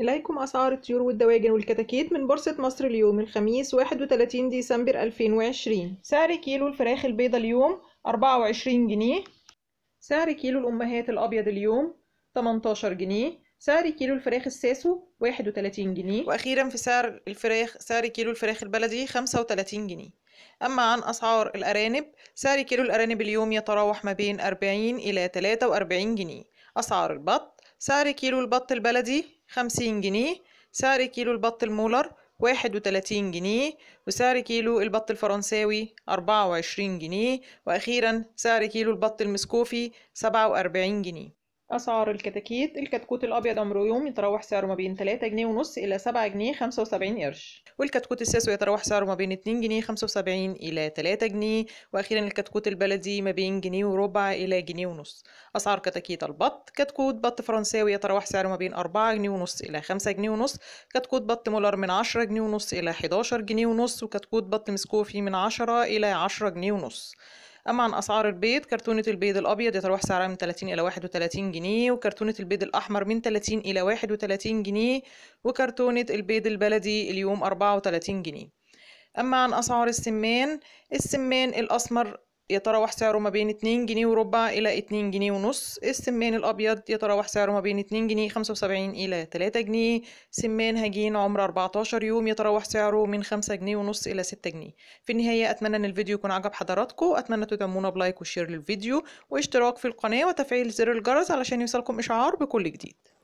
إليكم أسعار الطيور والدواجن والكتاكيت من بورصة مصر اليوم الخميس 31 ديسمبر 2020 سعر كيلو الفراخ البيضة اليوم 24 جنيه سعر كيلو الأمهات الأبيض اليوم 18 جنيه سعر كيلو الفراخ الساسو 31 جنيه وأخيرا في سعر الفراخ سعر كيلو الفراخ البلدي 35 جنيه أما عن أسعار الأرانب سعر كيلو الأرانب اليوم يتراوح ما بين 40 إلى 43 جنيه أسعار البط سعر كيلو البط البلدي خمسين جنيه سعر كيلو البط المولر واحد وتلاتين جنيه وسعر كيلو البط الفرنساوي أربعة وعشرين جنيه وأخيرا سعر كيلو البط المسكوفي سبعة وأربعين جنيه أسعار الكتاكيت الكتكوت الأبيض أمر يوم يتراوح سعره ما بين 3 جنيه ونص إلى 7 جنيه 75 قرش والكتكوت الساسو يتراوح سعره ما بين 2 جنيه 75 إلى 3 جنيه وأخيرا الكتكوت البلدي ما بين جنيه وربع إلى جنيه ونص أسعار كتاكيت البط كتكوت بط فرنساوي يتراوح سعره ما بين 4 جنيه ونص إلى 5 جنيه ونص كتكوت بط مولر من 10 جنيه ونص إلى 11 جنيه ونص وكتكوت بط مسكوفي من 10 إلى 10 جنيه ونص أما أه، عن أسعار البيض كرتونة البيض الأبيض يتراوح سعرها من 30 إلى 31 جنيه وكرتونة البيض الأحمر من 30 إلى 31 جنيه وكرتونة البيض البلدي اليوم 34 جنيه أما عن أسعار السمان السمان الأسمر يتراوح سعره ما بين 2 جنيه وربع إلى 2 جنيه ونص السمان الأبيض يتراوح سعره ما بين 2 جنيه 75 إلى 3 جنيه سمان هجين عمره 14 يوم يتراوح سعره من 5 جنيه ونص إلى 6 جنيه في النهاية أتمنى أن الفيديو يكون عجب حضراتكم أتمنى تدعمونا بلايك وشير للفيديو واشتراك في القناة وتفعيل زر الجرس علشان يوصلكم إشعار بكل جديد